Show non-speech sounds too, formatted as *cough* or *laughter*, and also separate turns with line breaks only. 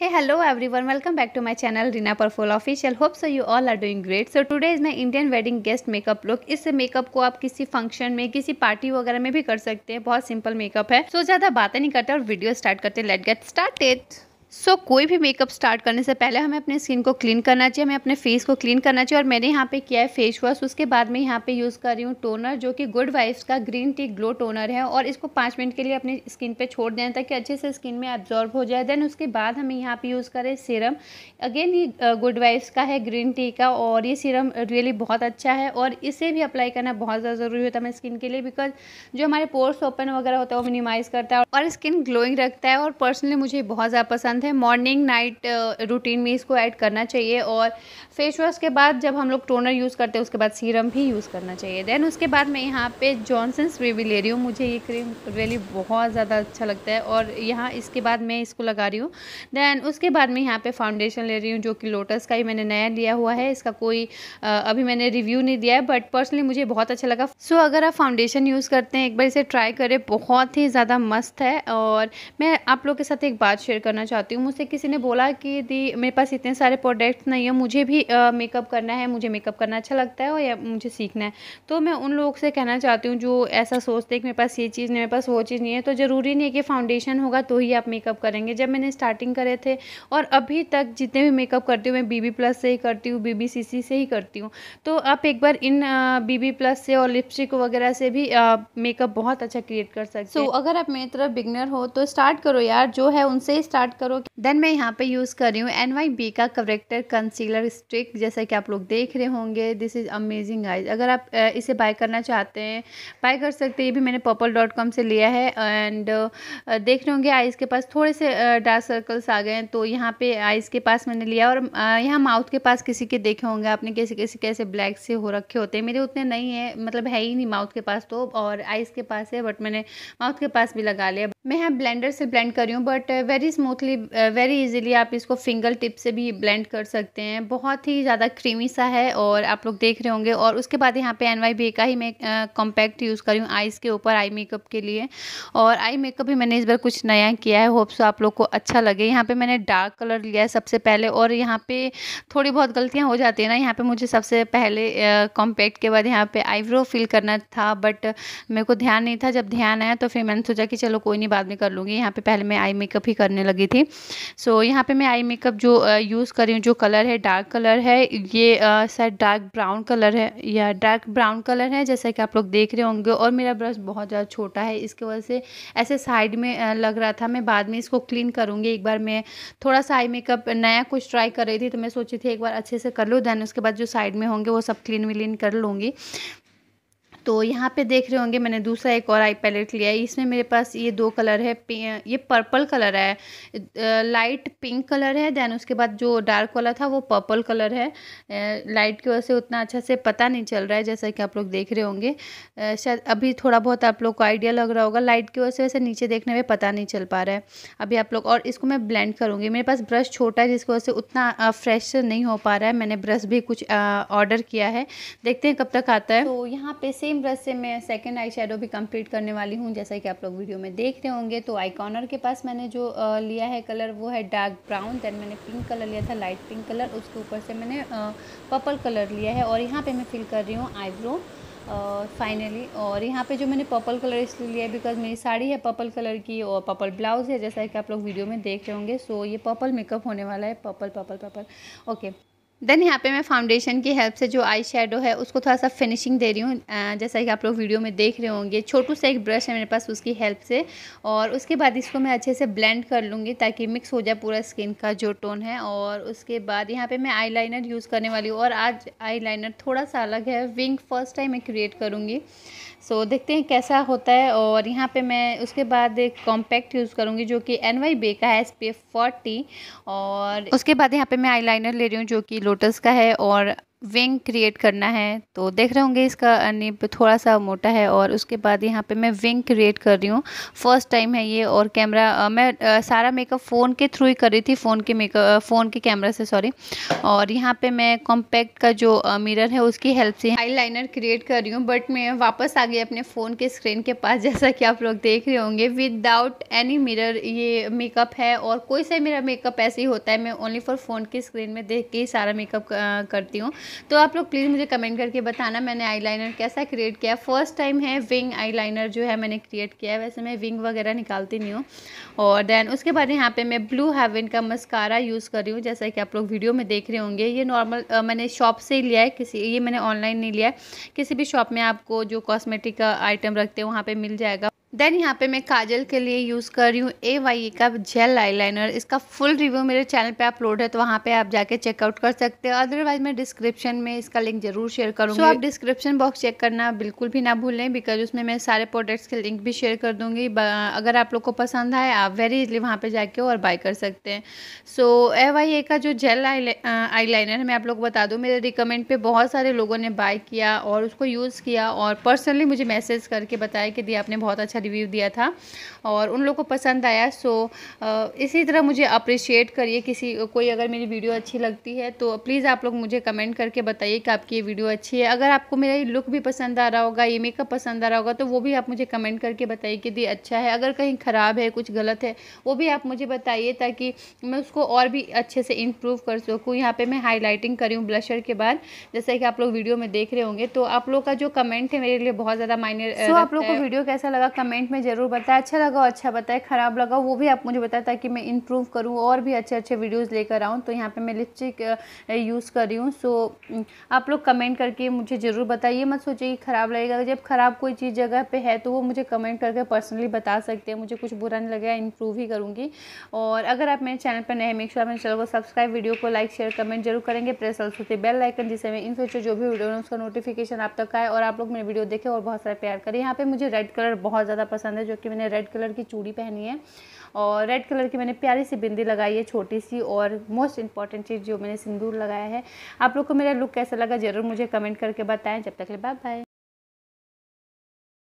है hello everyone welcome back to my channel Reena पर full official hope so you all are doing great so today is my Indian wedding guest makeup look इस makeup को आप किसी function में किसी party वगैरह में भी कर सकते हैं बहुत सिंपल मेकअप है सो so, ज्यादा बातें नहीं करते और वीडियो स्टार्ट करते let get start it so so, कोई भी मेकअप स्टार्ट करने से पहले हमें अपने स्किन को क्लीन करना चाहिए हमें अपने फेस को क्लीन करना चाहिए और मैंने यहाँ पे किया है फेस वॉश उसके बाद मैं यहाँ पे यूज़ कर रही हूँ टोनर जो कि गुड वाइफ्स का ग्रीन टी ग्लो टोनर है और इसको पाँच मिनट के लिए अपनी स्किन पे छोड़ देना ताकि अच्छे से स्किन में एब्जॉर्ब हो जाए देन उसके बाद हमें यहाँ पर यूज़ करें सीरम अगेन ये गुड वाइफ्स का है ग्रीन टी का और ये सीरम रियली बहुत अच्छा है और इसे भी अप्लाई करना बहुत ज़्यादा ज़रूरी होता है हमारी स्किन के लिए बिकॉज जो हमारे पोर्स ओपन वगैरह होता है वो मिनिमाइज़ करता है और स्किन ग्लोइंग रखता है और पर्सनली मुझे बहुत ज़्यादा पसंद है मॉर्निंग नाइट रूटीन में इसको ऐड करना चाहिए और फेस वॉश के बाद जब हम लोग टोनर यूज़ करते हैं उसके बाद सीरम भी यूज़ करना चाहिए देन उसके बाद मैं यहाँ पे जॉनसन्स बेबी ले रही हूँ मुझे ये क्रीम रियली बहुत ज़्यादा अच्छा लगता है और यहाँ इसके बाद मैं इसको लगा रही हूँ देन उसके बाद मैं यहाँ पर फाउंडेशन ले रही हूँ जो कि लोटस का ही मैंने नया लिया हुआ है इसका कोई uh, अभी मैंने रिव्यू नहीं दिया है बट पर्सनली मुझे बहुत अच्छा लगा सो अगर आप फाउंडेशन यूज़ करते हैं एक बार इसे ट्राई करें बहुत ही ज़्यादा मस्त है और मैं आप लोग के साथ एक बात शेयर करना चाहती हूँ चाहती हूँ मुझसे किसी ने बोला कि दी मेरे पास इतने सारे प्रोडक्ट्स नहीं है मुझे भी मेकअप करना है मुझे मेकअप करना अच्छा लगता है और या मुझे सीखना है तो मैं उन लोगों से कहना चाहती हूँ जो ऐसा सोचते हैं कि मेरे पास ये चीज़ नहीं मेरे पास वो चीज़ नहीं है तो ज़रूरी नहीं है कि फाउंडेशन होगा तो ही आप मेकअप करेंगे जब मैंने स्टार्टिंग करे थे और अभी तक जितने भी मेकअप करती हूँ मैं बी प्लस से ही करती हूँ बी से ही करती हूँ तो आप एक बार इन बी प्लस से और लिपस्टिक वगैरह से भी मेकअप बहुत अच्छा क्रिएट कर सकते हो अगर आप मेरी तरफ बिगनर हो तो स्टार्ट करो यार जो है उनसे ही स्टार्ट करो देन मैं यहाँ पे यूज़ कर रही हूँ एन वाई बी का करेक्टर कंसीलर स्टिक जैसा कि आप लोग देख रहे होंगे दिस इज़ अमेजिंग आइज अगर आप इसे बाय करना चाहते हैं बाय कर सकते हैं ये भी मैंने पर्पल डॉट कॉम से लिया है एंड देख रहे होंगे आइज़ के पास थोड़े से डार्क सर्कल्स आ गए हैं तो यहाँ पे आइज़ के पास मैंने लिया और यहाँ माउथ के पास किसी के देखे होंगे आपने किसी किसी कैसे ब्लैक से हो रखे होते हैं मेरे उतने नहीं है मतलब है ही नहीं माउथ के पास तो और आइज़ के पास है बट मैंने माउथ के पास भी लगा लिया मैं यहाँ ब्लेंडर से ब्लेंड कर रही हूँ but very smoothly very easily आप इसको फिंगर टिप से भी ब्लेंड कर सकते हैं बहुत ही ज़्यादा क्रीमी सा है और आप लोग देख रहे होंगे और उसके बाद यहाँ पे एन का ही मैं कॉम्पैक्ट यूज़ कर रही हूँ आइज़ के ऊपर आई मेकअप के लिए और आई मेकअप भी मैंने इस बार कुछ नया किया है होप्स आप लोग को अच्छा लगे यहाँ पर मैंने डार्क कलर लिया है सबसे पहले और यहाँ पर थोड़ी बहुत गलतियाँ हो जाती हैं ना यहाँ पर मुझे सबसे पहले कॉम्पैक्ट के बाद यहाँ पर आईब्रो फिल करना था बट मेरे को ध्यान नहीं था जब ध्यान आया तो फिर मैंने सोचा कि चलो कोई नहीं बाद में कर लूँगी यहाँ पर पहले मैं आई मेकअप ही करने लगी थी सो so, यहाँ पे मैं आई मेकअप जो यूज़ कर रही हूँ जो कलर है डार्क कलर है ये शायद डार्क ब्राउन कलर है या डार्क ब्राउन कलर है जैसा कि आप लोग देख रहे होंगे और मेरा ब्रश बहुत ज़्यादा छोटा है इसकी वजह से ऐसे साइड में लग रहा था मैं बाद में इसको क्लीन करूँगी एक बार मैं थोड़ा सा आई मेकअप नया कुछ ट्राई कर रही थी तो मैं सोची थी एक बार अच्छे से कर लूँ देन उसके बाद जो साइड में होंगे वो सब क्लीन विलीन कर लूँगी तो यहाँ पे देख रहे होंगे मैंने दूसरा एक और आई पैलेट लिया है इसमें मेरे पास ये दो कलर है ये पर्पल कलर है लाइट पिंक कलर है देन उसके बाद जो डार्क वाला था वो पर्पल कलर है लाइट की वजह से उतना अच्छा से पता नहीं चल रहा है जैसा कि आप लोग देख रहे होंगे शायद अभी थोड़ा बहुत आप लोग को आइडिया लग रहा होगा लाइट की वजह से वैसे नीचे देखने में पता नहीं चल पा रहा है अभी आप लोग और इसको मैं ब्लेंड करूँगी मेरे पास ब्रश छोटा है जिसकी वजह से उतना फ्रेश नहीं हो पा रहा है मैंने ब्रश भी कुछ ऑर्डर किया है देखते हैं कब तक आता है तो यहाँ पे से सेम ब्रश से मैं सेकेंड आई शेडो भी कंप्लीट करने वाली हूँ जैसा कि आप लोग वीडियो में देख रहे होंगे तो आई कॉर्नर के पास मैंने जो लिया है कलर वो है डार्क ब्राउन देन मैंने पिंक कलर लिया था लाइट पिंक कलर उसके ऊपर से मैंने पर्पल कलर लिया है और यहाँ पर मैं फिल कर रही हूँ आईब्रो फाइनली uh, और यहाँ पे जो मैंने पर्पल कलर इसलिए लिया है बिकॉज मेरी साड़ी है पर्पल कलर की और पर्पल ब्लाउज़ है जैसा कि आप लोग वीडियो में देख रहे होंगे सो so, ये पर्पल मेकअप होने वाला है purple purple purple okay okay. Then यहाँ पे मैं फाउंडेशन की हेल्प से जो आई शेडो है उसको थोड़ा सा फिनिशिंग दे रही हूँ जैसा कि आप लोग वीडियो में देख रहे होंगे छोटू सा एक ब्रश है मेरे पास उसकी हेल्प से और उसके बाद इसको मैं अच्छे से ब्लेंड कर लूँगी ताकि मिक्स हो जाए पूरा स्किन का जो टोन है और उसके बाद यहाँ पे मैं आई यूज़ करने वाली हूँ और आज आई थोड़ा सा अलग है विंग फर्स्ट टाइम मैं क्रिएट करूँगी सो so, देखते हैं कैसा होता है और यहाँ पे मैं उसके बाद एक कॉम्पैक्ट यूज़ करूँगी जो कि एन वाई बे का है एस पी एफ फोर्टी और उसके बाद यहाँ पे मैं आईलाइनर ले रही हूँ जो कि लोटस का है और विंग क्रिएट करना है तो देख रहे होंगे इसका निब थोड़ा सा मोटा है और उसके बाद यहाँ पे मैं विंग क्रिएट कर रही हूँ फर्स्ट टाइम है ये और कैमरा मैं आ, सारा मेकअप फ़ोन के थ्रू ही कर रही थी फ़ोन के मेकअप फ़ोन के कैमरा से सॉरी और यहाँ पे मैं कॉम्पैक्ट का जो मिरर है उसकी हेल्प से लाइनर क्रिएट कर रही हूँ बट मैं वापस आ गई अपने फ़ोन के स्क्रीन के पास *laughs* जैसा कि आप लोग देख रहे होंगे विदाउट एनी मिररर ये मेकअप है और कोई सा मेरा मेकअप ऐसे ही होता है मैं ओनली फॉर फ़ोन की स्क्रीन में देख के ही सारा मेकअप करती हूँ तो आप लोग प्लीज़ मुझे कमेंट करके बताना मैंने आईलाइनर कैसा क्रिएट किया फर्स्ट टाइम है विंग आईलाइनर जो है मैंने क्रिएट किया है वैसे मैं विंग वगैरह निकालती नहीं हूँ और देन उसके बाद यहाँ पे मैं ब्लू हेवन का मस्कारा यूज़ कर रही हूँ जैसा कि आप लोग वीडियो में देख रहे होंगे ये नॉर्मल मैंने शॉप से ही लिया है किसी ये मैंने ऑनलाइन नहीं लिया है किसी भी शॉप में आपको जो कॉस्मेटिक आइटम रखते हैं वहाँ पर मिल जाएगा देन यहाँ पे मैं काजल के लिए यूज़ कर रही हूँ ए वाई e का जेल आईलाइनर इसका फुल रिव्यू मेरे चैनल पे अपलोड है तो वहाँ पे आप जाके चेकआउट कर सकते हैं अदरवाइज मैं डिस्क्रिप्शन में इसका लिंक जरूर शेयर करूँगी so, आप डिस्क्रिप्शन बॉक्स चेक करना बिल्कुल भी ना भूलें बिकॉज उसमें मैं सारे प्रोडक्ट्स के लिंक भी शेयर कर दूँगी अगर आप लोग को पसंद आए आप वेरी इजली वहाँ पर जाके और बाय कर सकते हैं सो ए वाई का जो जेल आई लाइनर है मैं आप लोग बता दूँ मेरे रिकमेंड पर बहुत सारे लोगों ने बाय किया और उसको यूज़ किया और पर्सनली मुझे मैसेज करके बताया कि दी आपने बहुत अच्छा रिव्यू दिया था और उन लोग को पसंद आया सो इसी तरह मुझे अप्रिशिएट करिए किसी कोई अगर मेरी वीडियो अच्छी लगती है तो प्लीज़ आप लोग मुझे कमेंट करके बताइए कि आपकी ये वीडियो अच्छी है अगर आपको मेरा ये लुक भी पसंद आ रहा होगा ये मेकअप पसंद आ रहा होगा तो वो भी आप मुझे कमेंट करके बताइए कि दी अच्छा है अगर कहीं ख़राब है कुछ गलत है वो भी आप मुझे बताइए ताकि मैं उसको और भी अच्छे से इम्प्रूव कर सकूँ यहाँ पर मैं हाईलाइटिंग करी हूँ ब्लशर के बाद जैसे कि आप लोग वीडियो में देख रहे होंगे तो आप लोग का जो कमेंट है मेरे लिए बहुत ज़्यादा माइनर आप लोग को वीडियो कैसा लगा कमेंट कमेंट में ज़रूर बताएं अच्छा लगा अच्छा बताएं ख़राब लगा वो भी आप मुझे बताएं ताकि मैं इम्प्रूव करूँ और भी अच्छे अच्छे वीडियोज़ लेकर आऊँ तो यहाँ पर मैं लिपस्टिक यूज़ कर रही हूँ सो आप लोग कमेंट करके मुझे ज़रूर ये मत सोचिए कि ख़राब लगेगा जब ख़राब कोई चीज़ जगह पर है तो वो मुझे कमेंट करके पर्सनली बता सकते हैं मुझे कुछ बुरा नहीं लगेगा इम्प्रूव ही करूँगी और अगर आप मेरे चैनल पर नए मेक श्योर मेरे चैनल को सब्सक्राइब वीडियो को लाइक शेयर कमेंट जरूर करेंगे प्रेस ऑल्सो से बेल आइकन जिससे मैं इन फ्यूचर जो भी वीडियो उसका नोटिफिकेशन आप तक आए और आप लोग मेरे वीडियो देखें और बहुत सारा प्यार करें यहाँ पर मुझे रेड कलर बहुत ज़्यादा ज़्यादा पसंद है जो कि मैंने रेड कलर की चूड़ी पहनी है और रेड कलर की मैंने प्यारी सी बिंदी लगाई है छोटी सी और मोस्ट इंपॉर्टेंट चीज़ जो मैंने सिंदूर लगाया है आप लोग को मेरा लुक कैसा लगा ज़रूर मुझे कमेंट करके बताएं जब तक ले बाय बाय